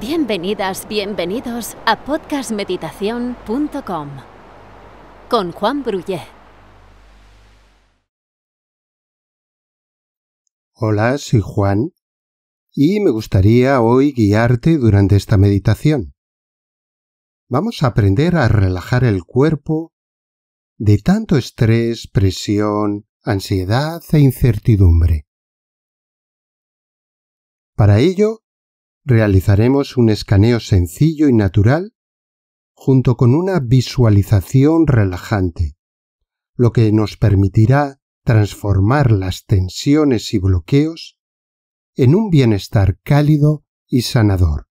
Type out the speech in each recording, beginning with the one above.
Bienvenidas, bienvenidos a podcastmeditación.com con Juan Bruyé. Hola, soy Juan y me gustaría hoy guiarte durante esta meditación. Vamos a aprender a relajar el cuerpo de tanto estrés, presión, ansiedad e incertidumbre. Para ello, realizaremos un escaneo sencillo y natural junto con una visualización relajante, lo que nos permitirá transformar las tensiones y bloqueos en un bienestar cálido y sanador.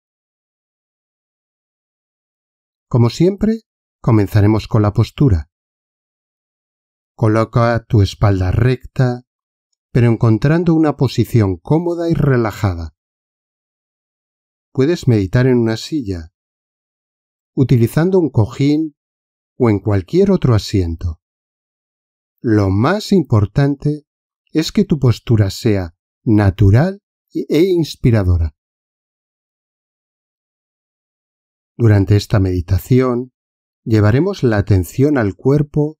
Como siempre, comenzaremos con la postura. Coloca tu espalda recta, pero encontrando una posición cómoda y relajada puedes meditar en una silla, utilizando un cojín o en cualquier otro asiento. Lo más importante es que tu postura sea natural e inspiradora. Durante esta meditación, llevaremos la atención al cuerpo,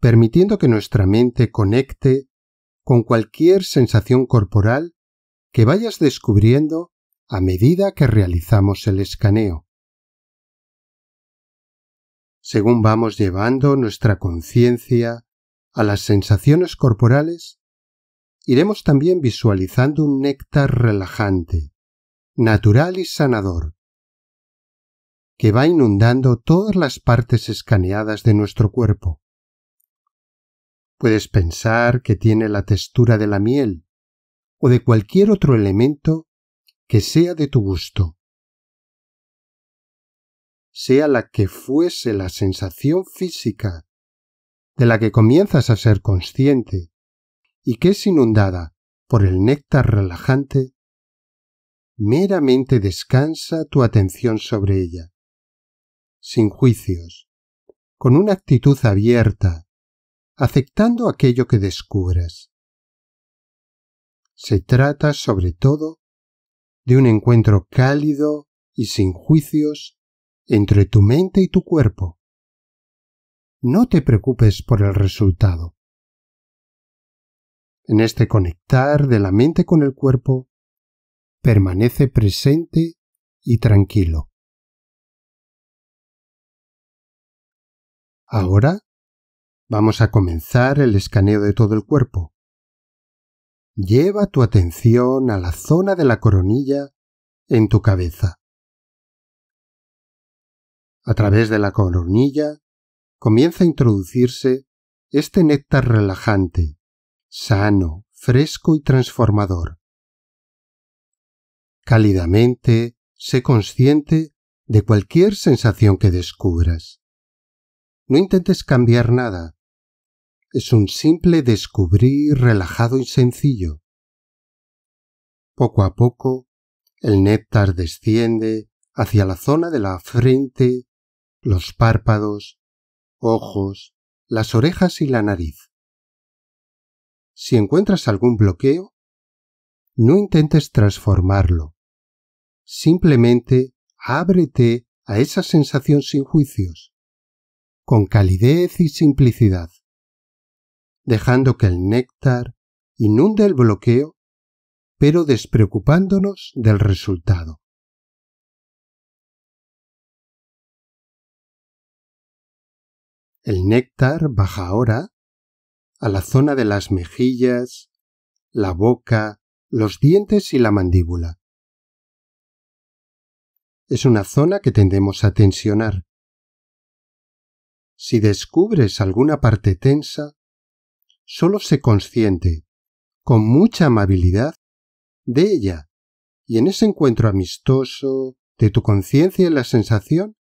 permitiendo que nuestra mente conecte con cualquier sensación corporal que vayas descubriendo a medida que realizamos el escaneo. Según vamos llevando nuestra conciencia a las sensaciones corporales, iremos también visualizando un néctar relajante, natural y sanador, que va inundando todas las partes escaneadas de nuestro cuerpo. Puedes pensar que tiene la textura de la miel o de cualquier otro elemento que sea de tu gusto. Sea la que fuese la sensación física de la que comienzas a ser consciente y que es inundada por el néctar relajante, meramente descansa tu atención sobre ella, sin juicios, con una actitud abierta, aceptando aquello que descubras. Se trata sobre todo de un encuentro cálido y sin juicios entre tu mente y tu cuerpo. No te preocupes por el resultado. En este conectar de la mente con el cuerpo, permanece presente y tranquilo. Ahora vamos a comenzar el escaneo de todo el cuerpo. Lleva tu atención a la zona de la coronilla en tu cabeza. A través de la coronilla comienza a introducirse este néctar relajante, sano, fresco y transformador. Cálidamente, sé consciente de cualquier sensación que descubras. No intentes cambiar nada, es un simple descubrir relajado y sencillo. Poco a poco, el néctar desciende hacia la zona de la frente, los párpados, ojos, las orejas y la nariz. Si encuentras algún bloqueo, no intentes transformarlo. Simplemente ábrete a esa sensación sin juicios, con calidez y simplicidad dejando que el néctar inunde el bloqueo, pero despreocupándonos del resultado. El néctar baja ahora a la zona de las mejillas, la boca, los dientes y la mandíbula. Es una zona que tendemos a tensionar. Si descubres alguna parte tensa, solo se consciente, con mucha amabilidad, de ella, y en ese encuentro amistoso de tu conciencia y la sensación,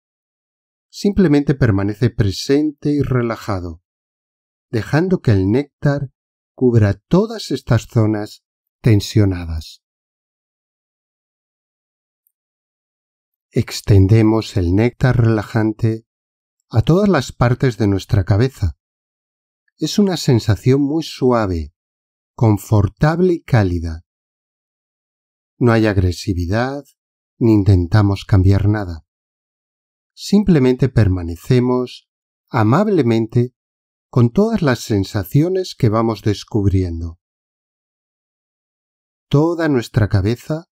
simplemente permanece presente y relajado, dejando que el néctar cubra todas estas zonas tensionadas. Extendemos el néctar relajante a todas las partes de nuestra cabeza, es una sensación muy suave, confortable y cálida. No hay agresividad, ni intentamos cambiar nada. Simplemente permanecemos amablemente con todas las sensaciones que vamos descubriendo. Toda nuestra cabeza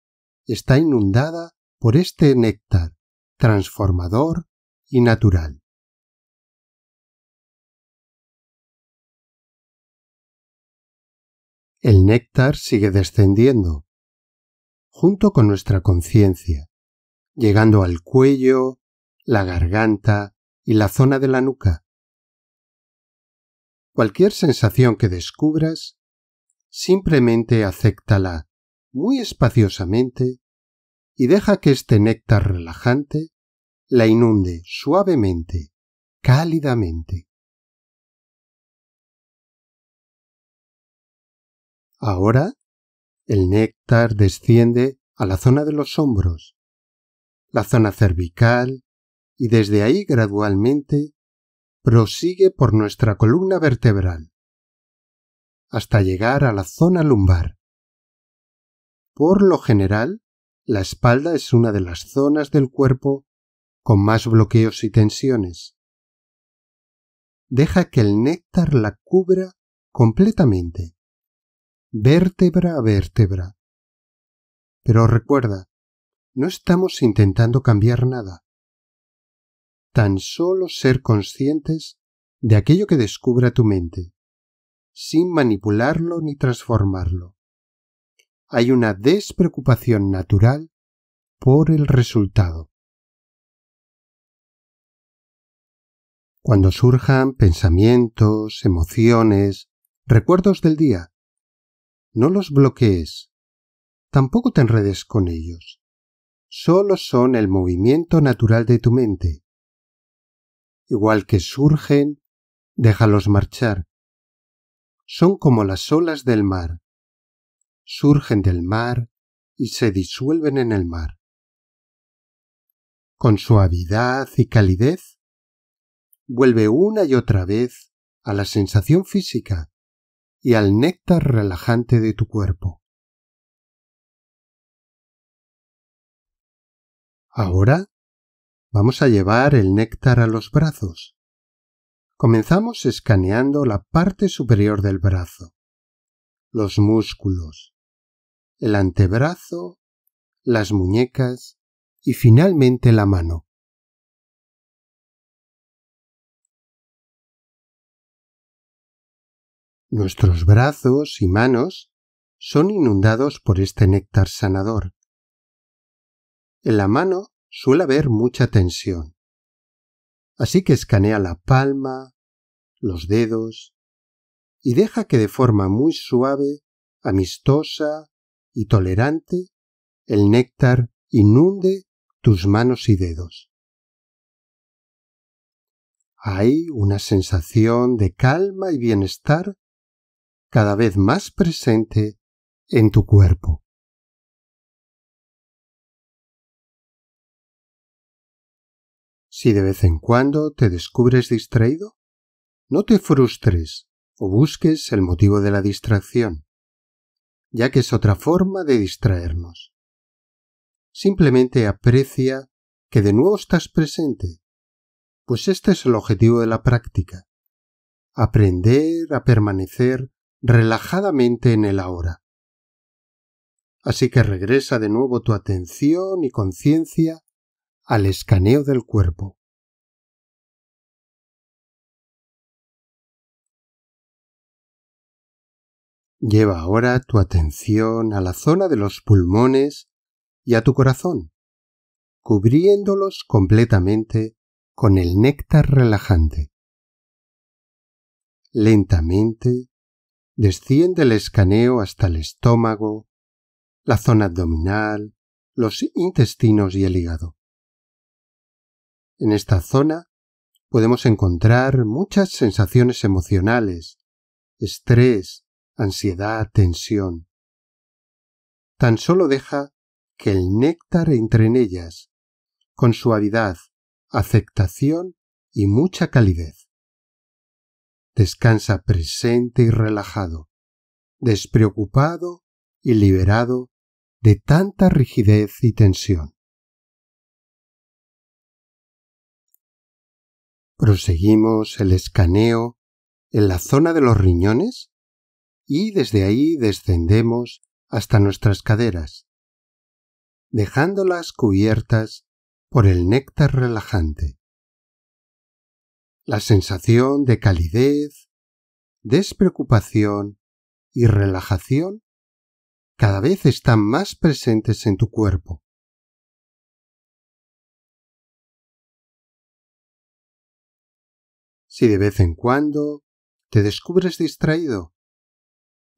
está inundada por este néctar transformador y natural. el néctar sigue descendiendo, junto con nuestra conciencia, llegando al cuello, la garganta y la zona de la nuca. Cualquier sensación que descubras, simplemente acéptala muy espaciosamente y deja que este néctar relajante la inunde suavemente, cálidamente. Ahora el néctar desciende a la zona de los hombros, la zona cervical, y desde ahí gradualmente prosigue por nuestra columna vertebral, hasta llegar a la zona lumbar. Por lo general, la espalda es una de las zonas del cuerpo con más bloqueos y tensiones. Deja que el néctar la cubra completamente vértebra a vértebra. Pero recuerda, no estamos intentando cambiar nada. Tan solo ser conscientes de aquello que descubra tu mente, sin manipularlo ni transformarlo. Hay una despreocupación natural por el resultado. Cuando surjan pensamientos, emociones, recuerdos del día, no los bloquees. Tampoco te enredes con ellos. Solo son el movimiento natural de tu mente. Igual que surgen, déjalos marchar. Son como las olas del mar. Surgen del mar y se disuelven en el mar. Con suavidad y calidez, vuelve una y otra vez a la sensación física y al néctar relajante de tu cuerpo. Ahora vamos a llevar el néctar a los brazos. Comenzamos escaneando la parte superior del brazo, los músculos, el antebrazo, las muñecas y finalmente la mano. Nuestros brazos y manos son inundados por este néctar sanador. En la mano suele haber mucha tensión. Así que escanea la palma, los dedos, y deja que de forma muy suave, amistosa y tolerante, el néctar inunde tus manos y dedos. Hay una sensación de calma y bienestar cada vez más presente en tu cuerpo. Si de vez en cuando te descubres distraído, no te frustres o busques el motivo de la distracción, ya que es otra forma de distraernos. Simplemente aprecia que de nuevo estás presente, pues este es el objetivo de la práctica, aprender a permanecer relajadamente en el ahora. Así que regresa de nuevo tu atención y conciencia al escaneo del cuerpo. Lleva ahora tu atención a la zona de los pulmones y a tu corazón, cubriéndolos completamente con el néctar relajante. Lentamente desciende el escaneo hasta el estómago, la zona abdominal, los intestinos y el hígado. En esta zona podemos encontrar muchas sensaciones emocionales, estrés, ansiedad, tensión. Tan solo deja que el néctar entre en ellas, con suavidad, aceptación y mucha calidez descansa presente y relajado, despreocupado y liberado de tanta rigidez y tensión. Proseguimos el escaneo en la zona de los riñones y desde ahí descendemos hasta nuestras caderas, dejándolas cubiertas por el néctar relajante la sensación de calidez, despreocupación y relajación cada vez están más presentes en tu cuerpo. Si de vez en cuando te descubres distraído,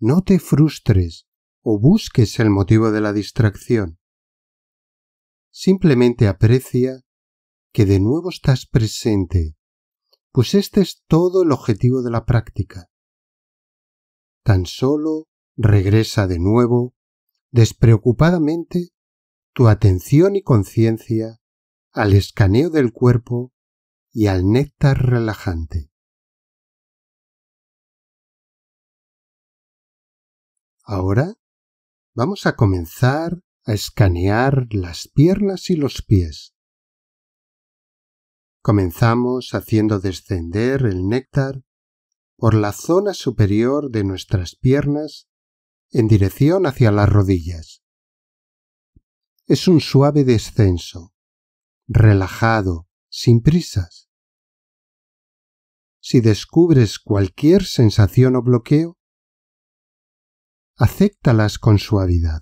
no te frustres o busques el motivo de la distracción. Simplemente aprecia que de nuevo estás presente pues este es todo el objetivo de la práctica. Tan solo regresa de nuevo, despreocupadamente, tu atención y conciencia al escaneo del cuerpo y al néctar relajante. Ahora vamos a comenzar a escanear las piernas y los pies. Comenzamos haciendo descender el néctar por la zona superior de nuestras piernas en dirección hacia las rodillas. Es un suave descenso, relajado, sin prisas. Si descubres cualquier sensación o bloqueo, acéptalas con suavidad,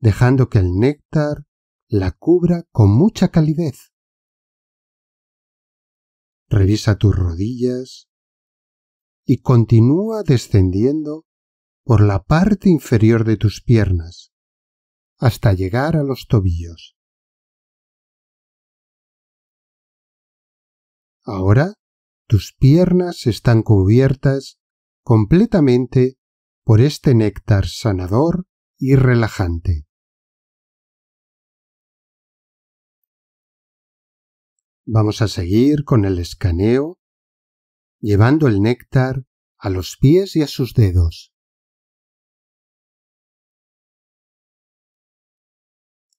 dejando que el néctar la cubra con mucha calidez revisa tus rodillas y continúa descendiendo por la parte inferior de tus piernas hasta llegar a los tobillos. Ahora tus piernas están cubiertas completamente por este néctar sanador y relajante. Vamos a seguir con el escaneo, llevando el néctar a los pies y a sus dedos.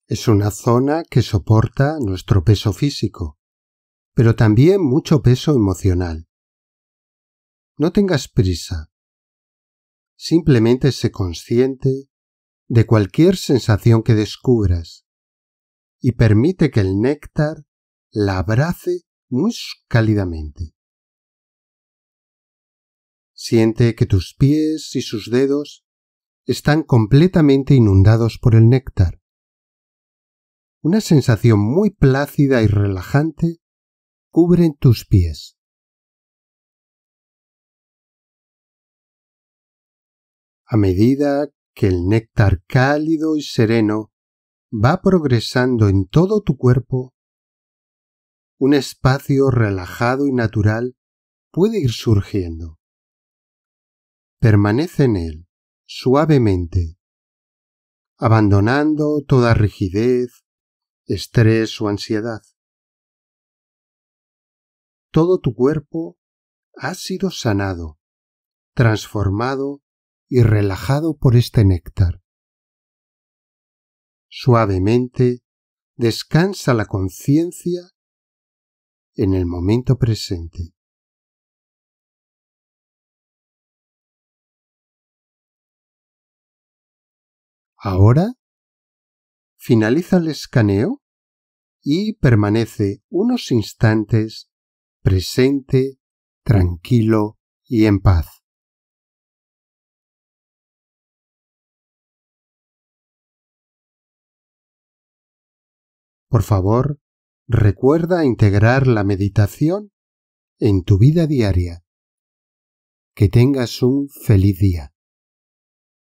Es una zona que soporta nuestro peso físico, pero también mucho peso emocional. No tengas prisa. Simplemente sé consciente de cualquier sensación que descubras y permite que el néctar la abrace muy cálidamente. Siente que tus pies y sus dedos están completamente inundados por el néctar. Una sensación muy plácida y relajante cubre tus pies. a medida que el néctar cálido y sereno va progresando en todo tu cuerpo, un espacio relajado y natural puede ir surgiendo. Permanece en él, suavemente, abandonando toda rigidez, estrés o ansiedad. Todo tu cuerpo ha sido sanado, transformado y relajado por este néctar. Suavemente descansa la conciencia en el momento presente. Ahora finaliza el escaneo y permanece unos instantes presente, tranquilo y en paz. Por favor, Recuerda integrar la meditación en tu vida diaria. Que tengas un feliz día.